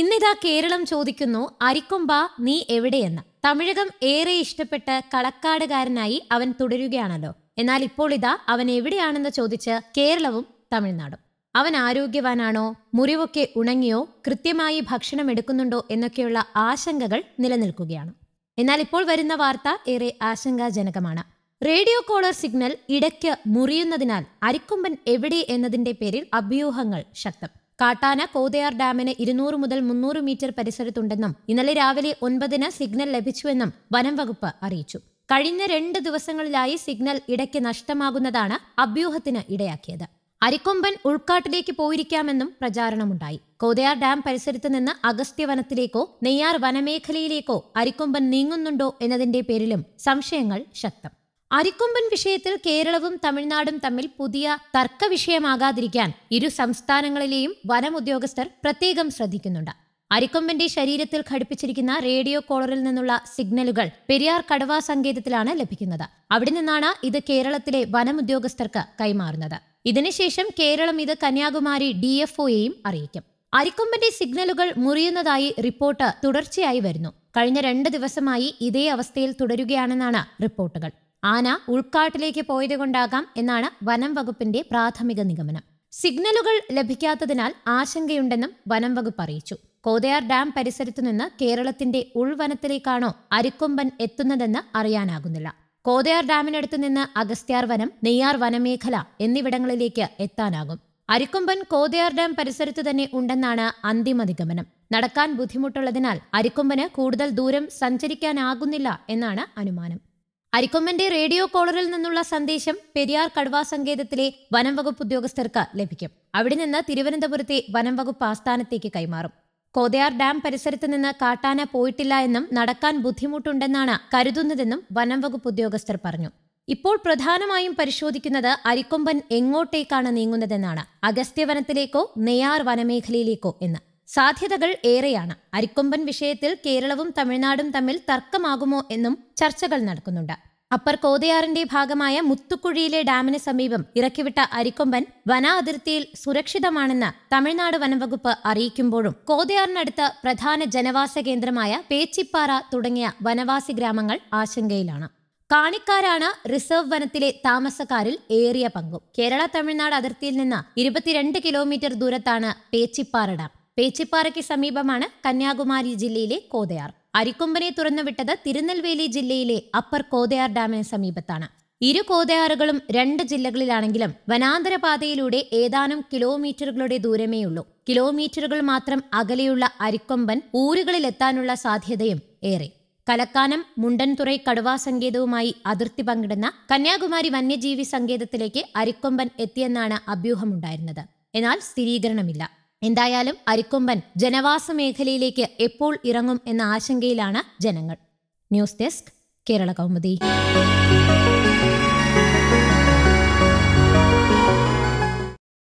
ഇന്നിതാ കേരളം ചോദിക്കുന്നു അരിക്കൊമ്പ നീ എവിടെയെന്ന് തമിഴകം ഏറെ ഇഷ്ടപ്പെട്ട് കളക്കാടുകാരനായി അവൻ തുടരുകയാണല്ലോ എന്നാൽ ഇപ്പോൾ ഇതാ അവൻ എവിടെയാണെന്ന് ചോദിച്ച് കേരളവും തമിഴ്നാടും അവൻ ആരോഗ്യവാനാണോ മുറിവൊക്കെ ഉണങ്ങിയോ കൃത്യമായി ഭക്ഷണം എടുക്കുന്നുണ്ടോ എന്നൊക്കെയുള്ള ആശങ്കകൾ നിലനിൽക്കുകയാണ് എന്നാൽ ഇപ്പോൾ വരുന്ന വാർത്ത ഏറെ ആശങ്കാജനകമാണ് റേഡിയോ കോളർ സിഗ്നൽ ഇടയ്ക്ക് മുറിയുന്നതിനാൽ അരിക്കൊമ്പൻ എവിടെ എന്നതിന്റെ പേരിൽ അഭ്യൂഹങ്ങൾ ശക്തം കാട്ടാന കോതയാർ ഡാമിന് ഇരുന്നൂറ് മുതൽ മുന്നൂറ് മീറ്റർ പരിസരത്തുണ്ടെന്നും ഇന്നലെ രാവിലെ ഒൻപതിന് സിഗ്നൽ ലഭിച്ചുവെന്നും വനം വകുപ്പ് അറിയിച്ചു കഴിഞ്ഞ രണ്ട് ദിവസങ്ങളിലായി സിഗ്നൽ ഇടയ്ക്ക് നഷ്ടമാകുന്നതാണ് അഭ്യൂഹത്തിന് ഇടയാക്കിയത് അരിക്കൊമ്പൻ ഉൾക്കാട്ടിലേക്ക് പോയിരിക്കാമെന്നും പ്രചാരണമുണ്ടായി കോതയാർ ഡാം പരിസരത്ത് നിന്ന് അഗസ്ത്യവനത്തിലേക്കോ നെയ്യാർ വനമേഖലയിലേക്കോ അരിക്കൊമ്പൻ നീങ്ങുന്നുണ്ടോ എന്നതിന്റെ പേരിലും സംശയങ്ങൾ ശക്തം അരിക്കൊമ്പൻ വിഷയത്തിൽ കേരളവും തമിഴ്നാടും തമ്മിൽ പുതിയ തർക്ക വിഷയമാകാതിരിക്കാൻ ഇരു സംസ്ഥാനങ്ങളിലെയും വനം ഉദ്യോഗസ്ഥർ പ്രത്യേകം ശ്രദ്ധിക്കുന്നുണ്ട് അരിക്കൊമ്പന്റെ ശരീരത്തിൽ ഘടിപ്പിച്ചിരിക്കുന്ന റേഡിയോ കോളറിൽ നിന്നുള്ള സിഗ്നലുകൾ പെരിയാർ കടവാ സങ്കേതത്തിലാണ് ലഭിക്കുന്നത് അവിടെ നിന്നാണ് ഇത് കേരളത്തിലെ വനം ഉദ്യോഗസ്ഥർക്ക് കൈമാറുന്നത് ഇതിനുശേഷം കേരളം ഇത് കന്യാകുമാരി ഡി എഫ് ഒയെയും അറിയിക്കും അരിക്കൊമ്പന്റെ സിഗ്നലുകൾ മുറിയുന്നതായി റിപ്പോർട്ട് തുടർച്ചയായി വരുന്നു കഴിഞ്ഞ രണ്ട് ദിവസമായി ഇതേ അവസ്ഥയിൽ തുടരുകയാണെന്നാണ് റിപ്പോർട്ടുകൾ ആന ഉൾക്കാട്ടിലേക്ക് പോയതുകൊണ്ടാകാം എന്നാണ് വനം വകുപ്പിന്റെ പ്രാഥമിക നിഗമനം സിഗ്നലുകൾ ലഭിക്കാത്തതിനാൽ ആശങ്കയുണ്ടെന്നും വനം വകുപ്പ് അറിയിച്ചു കോതയാർ ഡാം പരിസരത്തു നിന്ന് കേരളത്തിന്റെ ഉൾവനത്തിലേക്കാണോ അരിക്കൊമ്പൻ എത്തുന്നതെന്ന് അറിയാനാകുന്നില്ല കോതയാർ ഡാമിനടുത്തു നിന്ന് അഗസ്ത്യാർ വനം നെയ്യാർ വനമേഖല എന്നിവിടങ്ങളിലേക്ക് എത്താനാകും അരിക്കൊമ്പൻ കോതയാർ ഡാം പരിസരത്തു തന്നെ ഉണ്ടെന്നാണ് അന്തിമ നിഗമനം നടക്കാൻ ബുദ്ധിമുട്ടുള്ളതിനാൽ അരിക്കൊമ്പന് കൂടുതൽ ദൂരം സഞ്ചരിക്കാനാകുന്നില്ല എന്നാണ് അനുമാനം അരിക്കൊമ്പന്റെ റേഡിയോ കോളറിൽ നിന്നുള്ള സന്ദേശം പെരിയാർ കടുവാ സങ്കേതത്തിലെ വനം വകുപ്പ് ഉദ്യോഗസ്ഥർക്ക് ലഭിക്കും അവിടെ നിന്ന് തിരുവനന്തപുരത്തെ വനം വകുപ്പ് ആസ്ഥാനത്തേക്ക് കൈമാറും കോതയാർ ഡാം പരിസരത്ത് നിന്ന് കാട്ടാന പോയിട്ടില്ല എന്നും നടക്കാൻ ബുദ്ധിമുട്ടുണ്ടെന്നാണ് കരുതുന്നതെന്നും വനം വകുപ്പ് ഉദ്യോഗസ്ഥർ പറഞ്ഞു ഇപ്പോൾ പ്രധാനമായും പരിശോധിക്കുന്നത് അരിക്കൊമ്പൻ എങ്ങോട്ടേക്കാണ് നീങ്ങുന്നതെന്നാണ് അഗസ്ത്യവനത്തിലേക്കോ നെയ്യാർ വനമേഖലയിലേക്കോ എന്ന് സാധ്യതകൾ ഏറെയാണ് അരിക്കൊമ്പൻ വിഷയത്തിൽ കേരളവും തമിഴ്നാടും തമ്മിൽ തർക്കമാകുമോ എന്നും ചർച്ചകൾ നടക്കുന്നുണ്ട് അപ്പർ കോതയാറിന്റെ ഭാഗമായ മുത്തുക്കുഴിയിലെ ഡാമിന് സമീപം ഇറക്കിവിട്ട അരിക്കൊമ്പൻ വന അതിർത്തിയിൽ സുരക്ഷിതമാണെന്ന് തമിഴ്നാട് വനംവകുപ്പ് അറിയിക്കുമ്പോഴും കോതയാറിനടുത്ത് പ്രധാന ജനവാസ കേന്ദ്രമായ പേച്ചിപ്പാറ തുടങ്ങിയ വനവാസി ഗ്രാമങ്ങൾ ആശങ്കയിലാണ് കാണിക്കാരാണ് റിസർവ് വനത്തിലെ താമസക്കാരിൽ ഏറിയ പങ്കും കേരള തമിഴ്നാട് അതിർത്തിയിൽ നിന്ന് ഇരുപത്തിരണ്ട് കിലോമീറ്റർ ദൂരത്താണ് പേച്ചിപ്പാറ ഡാം പേച്ചിപ്പാറയ്ക്ക് സമീപമാണ് കന്യാകുമാരി ജില്ലയിലെ കോതയാർ അരിക്കൊമ്പനെ തുറന്നുവിട്ടത് തിരുനെൽവേലി ജില്ലയിലെ അപ്പർ കോതയാർ ഡാമിന് സമീപത്താണ് ഇരു കോതയാറുകളും രണ്ട് ജില്ലകളിലാണെങ്കിലും വനാന്തര പാതയിലൂടെ ഏതാനും കിലോമീറ്ററുകളുടെ ദൂരമേയുള്ളൂ കിലോമീറ്ററുകൾ മാത്രം അകലെയുള്ള അരിക്കൊമ്പൻ ഊരുകളിലെത്താനുള്ള സാധ്യതയും ഏറെ കലക്കാനം മുണ്ടൻതുറൈ കടുവാ സങ്കേതവുമായി അതിർത്തി പങ്കിടുന്ന കന്യാകുമാരി വന്യജീവി സങ്കേതത്തിലേക്ക് അരിക്കൊമ്പൻ എത്തിയെന്നാണ് അഭ്യൂഹമുണ്ടായിരുന്നത് എന്നാൽ സ്ഥിരീകരണമില്ല എന്തായാലും അരിക്കൊമ്പൻ ജനവാസ മേഖലയിലേക്ക് എപ്പോൾ ഇറങ്ങും എന്ന ആശങ്കയിലാണ് ജനങ്ങൾ ന്യൂസ് ഡെസ്ക് കേരള കൗമുദി